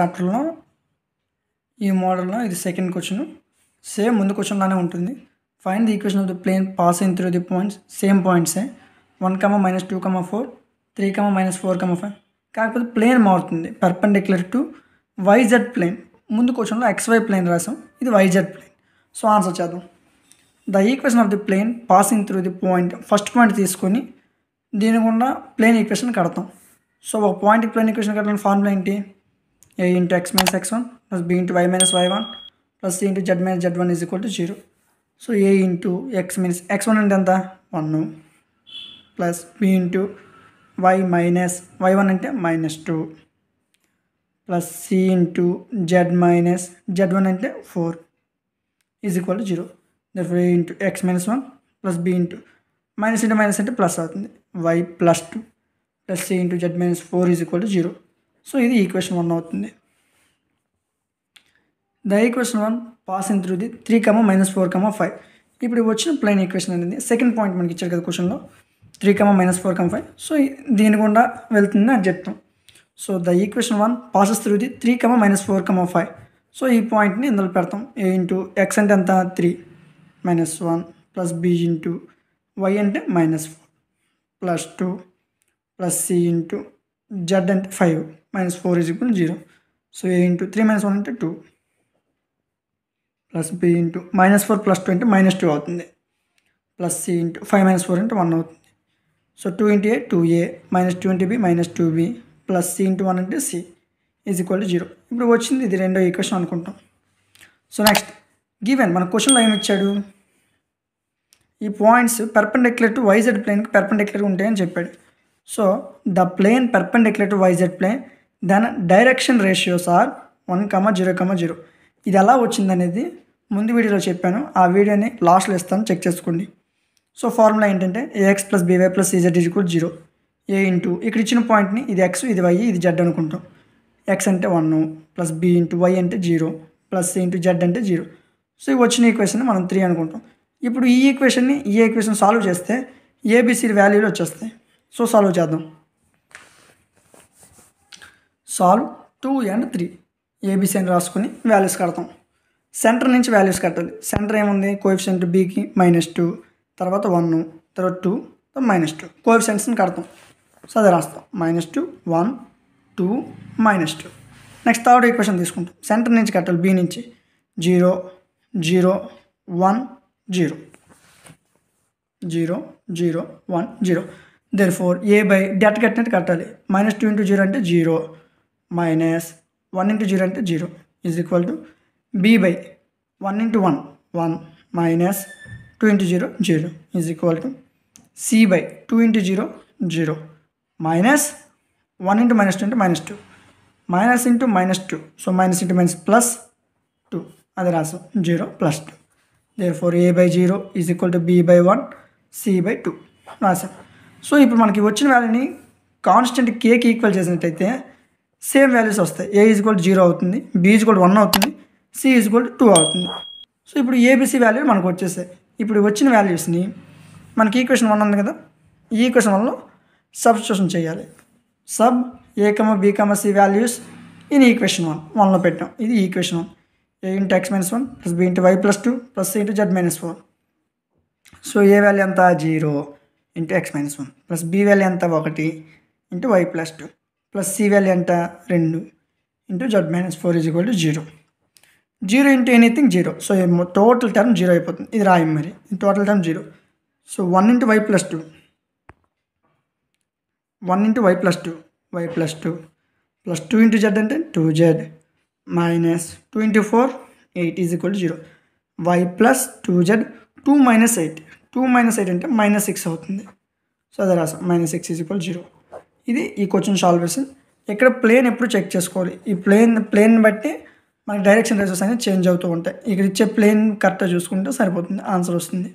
చాప్టర్లో ఈ మోడల్లో ఇది సెకండ్ క్వశ్చన్ సేమ్ ముందు క్వశ్చన్లానే ఉంటుంది find the equation of the plane passing through the points same పాయింట్సే one comma minus two comma four three comma minus four comma five కాకపోతే ప్లేన్ మారుతుంది పర్పెండిక్యులర్ టు వైజెడ్ ప్లేన్ ముందు క్వశ్చన్లో XY plane రాసాం ఇది YZ plane so answer చేద్దాం the equation of the plane passing through the point first point తీసుకొని దీని గుండా ప్లేన్ ఈక్వేషన్ కడతాం సో ఒక పాయింట్ ప్లేన్ ఈక్వేషన్ కట్టడానికి ఫార్ములా ఏంటి a into x minus x1 plus b into y minus y1 plus c into z minus z1 is equal to 0. So a into x minus x1 అంటే ఎంత 1 plus b into y minus y1 అంటే minus two plus c into z minus z1 అంటే four is equal to zero therefore a into x minus 1 plus b into minus into minus అంటే plus అవుతుంది y plus two plus c into z minus 4 is equal to 0. So ఇది equation one అవుతుంది the equation one passing through the three comma minus four comma five ఇప్పుడు వచ్చిన plane equation అనేది second point మనకి ఇచ్చారు కదా క్వశ్చన్లో three comma minus four comma five so దీని గుండా వెళ్తుంది అని చెప్తాం so the equation one passes through the three comma minus four comma five so ఈ పాయింట్ని ఇందులో పెడతాం ఏ ఇంటూ ఎక్స్ అంటే ఎంత three minus one plus B into why అంటే minus four plus two plus C into Z అంటే five minus four is equal zero so A into three minus one అంటే two plus B into minus four plus two అంటే minus two అవుతుంది plus C into five minus four అంటే one అవుతుంది so two into A two A minus two into B minus two B plus C into one అంటే C is equal to zero ఇప్పుడు వచ్చింది ఇది రెండో equation అనుకుంటాం so next given మన క్వశ్చన్లో ఏమి ఇచ్చాడు ఈ పాయింట్స్ పెర్పెండిక్యులర్ టు వైజెడ్ ప్లేన్కి పెర్పెండిక్యులర్గా ఉంటాయని చెప్పాడు so the plane the plane perpendicular plane then direction then direction one comma zero 0, zero ఇది ఎలా వచ్చిందనేది ముందు వీడియోలో చెప్పాను ఆ వీడియోని లాస్ట్లో ఇస్తాను చెక్ చేసుకోండి సో ఫార్ములా ఏంటంటే ఏఎక్స్ ప్లస్ బీవై ప్లస్ సీజెడ్ ఈజ్ కూడా జీరో ఏ ఇంటూ ఇక్కడ ఇచ్చిన పాయింట్ని ఇది ఎక్స్ ఇది వై ఇది జెడ్ అనుకుంటాం ఎక్స్ అంటే one plus B into why అంటే zero plus C into Z అంటే జీరో సో ఇవి వచ్చిన ఈక్వేషన్ మనం త్రీ అనుకుంటాం ఇప్పుడు ఈ ఈక్వేషన్ని ఈ ఈక్వేషన్ సాల్వ్ చేస్తే ఏబీసీ వాల్యూలు వచ్చేస్తాయి సో సాల్వ్ చేద్దాం solve two and three ABC అని రాసుకొని వాల్యూస్ కడతాం సెంటర్ నుంచి వాల్యూస్ కట్టాలి సెంటర్ ఏముంది కోఎఫిషియంట్ బీకి మైనస్ టూ తర్వాత వన్ తర్వాత టూ మైనస్ టూ కోఎఫిషియంట్స్ని కడతాం సో అది రాస్తాం minus two one two minus two next third equation తీసుకుంటాం సెంటర్ నుంచి కట్టాలి బీ నుంచి zero zero one zero zero zero one zero therefore a by det కట్టినట్టు కట్టాలి మైనస్ టూ ఇంటూ జీరో అంటే zero minus one into zero అంటే zero is equal to b by one into one one minus two into zero zero is equal to c by two into zero zero minus one into minus two అంటే minus two minus into minus two so minus into minus plus two అది రాసాం zero plus two therefore a by zero is equal to b by one c by two రాసాం so ఇప్పుడు మనకి వచ్చిన వాల్యూని constant కేకి equal చేసినట్టయితే same values వస్తాయి ఏ ఈజ్ గోల్డ్ జీరో అవుతుంది బి ఈజ్ గోల్డ్ వన్ అవుతుంది సి ఈజ్ గోల్డ్ టూ అవుతుంది సో ఇప్పుడు ఏబిసి వాల్యూ మనకు వచ్చేసాయి ఇప్పుడు వచ్చిన వాల్యూస్ని మనకి ఈక్వేషన్ వన్ ఉంది కదా ఈ ఈక్వేషన్ వన్లో సబ్స్టిట్యూషన్ చేయాలి sub a comma b comma c values in equation one వన్లో పెట్టాం ఇది equation one a into x minus one plus B into y plus two plus C into z minus four so a value అంతా zero into x minus one plus b value ఎంత ఒకటి into y plus two plus c value ఎంత రెండు into z minus four is equal to zero zero into anything zero so total term zero అయిపోతుంది ఇది రాయం మరి total term zero so one into y plus two one into y plus two y plus two plus two into Z అంటే two z minus two into four eight is equal to zero y plus two z two minus eight two minus eight అంటే minus six అవుతుంది so అదే రాసాం minus six is equal zero ఇది ఈ question solve చేసింది ఇక్కడ plane ఎప్పుడు check చేసుకోవాలి ఈ ప్లేన్ ప్లేన్ బట్టి మనకి డైరెక్షన్ రేసెస్ అనేది చేంజ్ అవుతూ ఉంటాయి ఇక్కడ ఇచ్చే ప్లేన్ కరెక్ట్గా చూసుకుంటే సరిపోతుంది ఆన్సర్ వస్తుంది